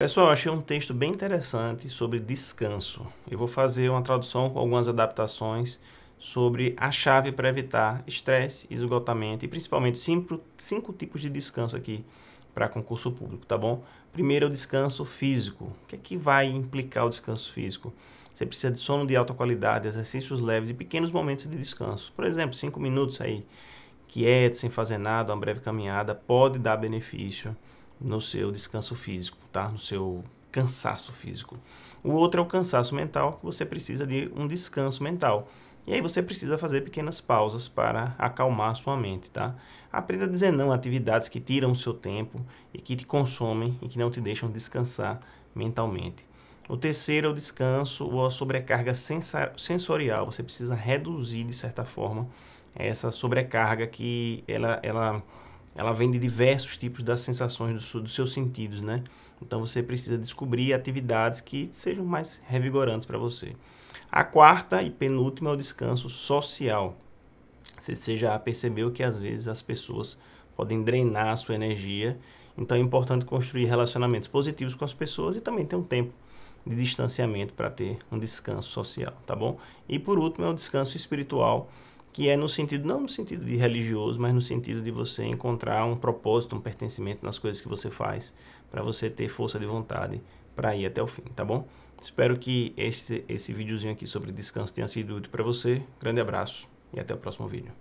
Pessoal, achei um texto bem interessante sobre descanso. Eu vou fazer uma tradução com algumas adaptações sobre a chave para evitar estresse, esgotamento e principalmente cinco, cinco tipos de descanso aqui para concurso público, tá bom? Primeiro é o descanso físico. O que é que vai implicar o descanso físico? Você precisa de sono de alta qualidade, exercícios leves e pequenos momentos de descanso. Por exemplo, cinco minutos aí, quieto, sem fazer nada, uma breve caminhada, pode dar benefício no seu descanso físico, tá? No seu cansaço físico. O outro é o cansaço mental, que você precisa de um descanso mental. E aí você precisa fazer pequenas pausas para acalmar a sua mente, tá? Aprenda a dizer não a atividades que tiram o seu tempo e que te consomem e que não te deixam descansar mentalmente. O terceiro é o descanso ou a sobrecarga sensorial. Você precisa reduzir, de certa forma, essa sobrecarga que ela, ela ela vem de diversos tipos das sensações do dos seus sentidos, né? Então você precisa descobrir atividades que sejam mais revigorantes para você. A quarta e penúltima é o descanso social. Você, você já percebeu que às vezes as pessoas podem drenar a sua energia, então é importante construir relacionamentos positivos com as pessoas e também ter um tempo de distanciamento para ter um descanso social, tá bom? E por último é o descanso espiritual que é no sentido, não no sentido de religioso, mas no sentido de você encontrar um propósito, um pertencimento nas coisas que você faz, para você ter força de vontade para ir até o fim, tá bom? Espero que esse, esse videozinho aqui sobre descanso tenha sido útil para você. Grande abraço e até o próximo vídeo.